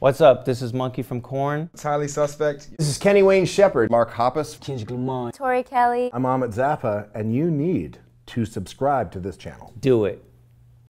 What's up? This is Monkey from Corn. It's highly suspect. This is Kenny Wayne Shepherd. Mark Hoppus. Kendrick Lamar. Tori Kelly. I'm Amit Zappa, and you need to subscribe to this channel. Do it.